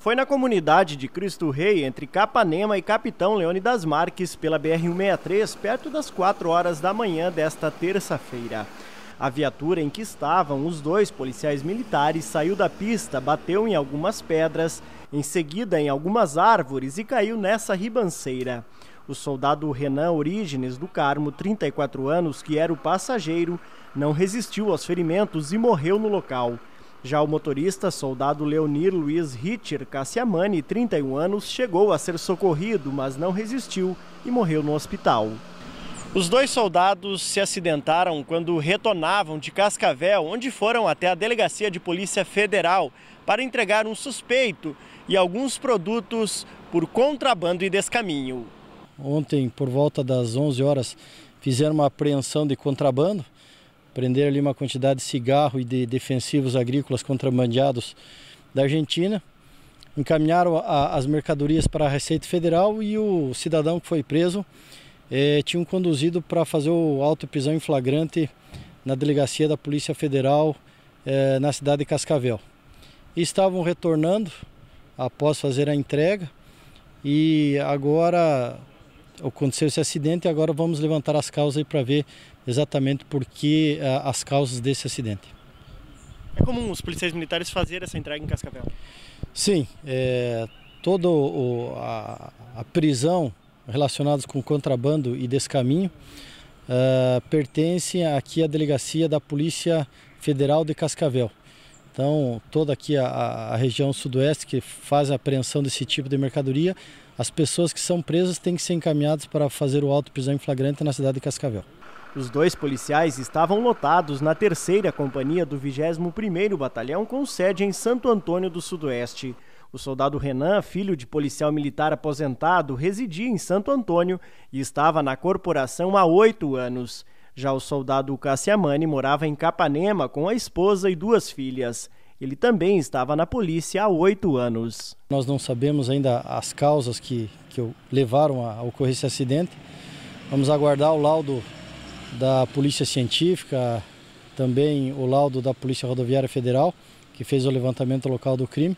foi na comunidade de Cristo Rei, entre Capanema e Capitão Leone das Marques, pela BR-163, perto das 4 horas da manhã desta terça-feira. A viatura em que estavam os dois policiais militares saiu da pista, bateu em algumas pedras, em seguida em algumas árvores e caiu nessa ribanceira. O soldado Renan Orígenes do Carmo, 34 anos, que era o passageiro, não resistiu aos ferimentos e morreu no local. Já o motorista, soldado Leonir Luiz Ritter Cassiamani, 31 anos, chegou a ser socorrido, mas não resistiu e morreu no hospital. Os dois soldados se acidentaram quando retornavam de Cascavel, onde foram até a Delegacia de Polícia Federal para entregar um suspeito e alguns produtos por contrabando e descaminho. Ontem, por volta das 11 horas, fizeram uma apreensão de contrabando Prenderam ali uma quantidade de cigarro e de defensivos agrícolas contrabandeados da Argentina. Encaminharam a, as mercadorias para a Receita Federal e o cidadão que foi preso eh, tinham conduzido para fazer o auto prisão em flagrante na delegacia da Polícia Federal eh, na cidade de Cascavel. E estavam retornando após fazer a entrega e agora aconteceu esse acidente e agora vamos levantar as causas para ver exatamente por que ah, as causas desse acidente. É comum os policiais militares fazerem essa entrega em Cascavel? Sim, é, toda a, a, prisão relacionada com contrabando e descaminho uh, pertence aqui à delegacia da Polícia Federal de Cascavel. Então, toda aqui a, a região sudoeste que faz a apreensão desse tipo de mercadoria as pessoas que são presas têm que ser encaminhadas para fazer o auto prisão em flagrante na cidade de Cascavel. Os dois policiais estavam lotados na terceira companhia do 21º Batalhão com sede em Santo Antônio do Sudoeste. O soldado Renan, filho de policial militar aposentado, residia em Santo Antônio e estava na corporação há oito anos. Já o soldado Cassiamani morava em Capanema com a esposa e duas filhas. Ele também estava na polícia há oito anos. Nós não sabemos ainda as causas que, que levaram a ocorrer esse acidente. Vamos aguardar o laudo da Polícia Científica, também o laudo da Polícia Rodoviária Federal, que fez o levantamento local do crime.